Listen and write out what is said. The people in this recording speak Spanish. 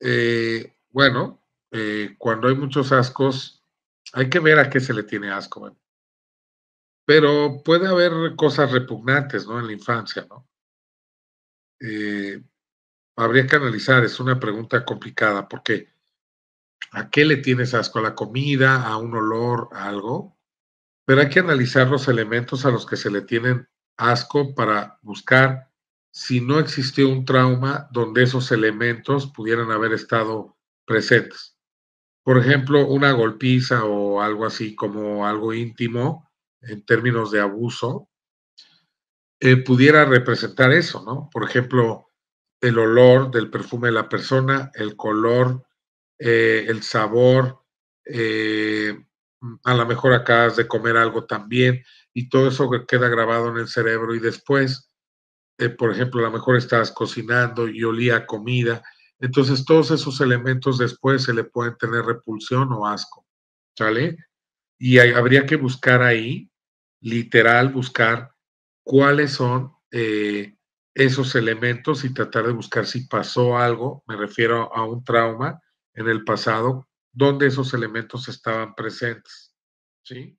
Eh, bueno, eh, cuando hay muchos ascos, hay que ver a qué se le tiene asco. Pero puede haber cosas repugnantes, ¿no? En la infancia, ¿no? Eh, habría que analizar, es una pregunta complicada, porque ¿a qué le tienes asco? ¿A la comida? ¿A un olor? ¿A algo? Pero hay que analizar los elementos a los que se le tienen asco para buscar si no existió un trauma donde esos elementos pudieran haber estado presentes. Por ejemplo, una golpiza o algo así como algo íntimo en términos de abuso, eh, pudiera representar eso, ¿no? Por ejemplo, el olor del perfume de la persona, el color, eh, el sabor, eh, a lo mejor acabas de comer algo también y todo eso queda grabado en el cerebro y después eh, por ejemplo, a lo mejor estabas cocinando y olía comida. Entonces, todos esos elementos después se le pueden tener repulsión o asco, ¿sale? Y habría que buscar ahí, literal, buscar cuáles son eh, esos elementos y tratar de buscar si pasó algo, me refiero a un trauma en el pasado, donde esos elementos estaban presentes, ¿sí?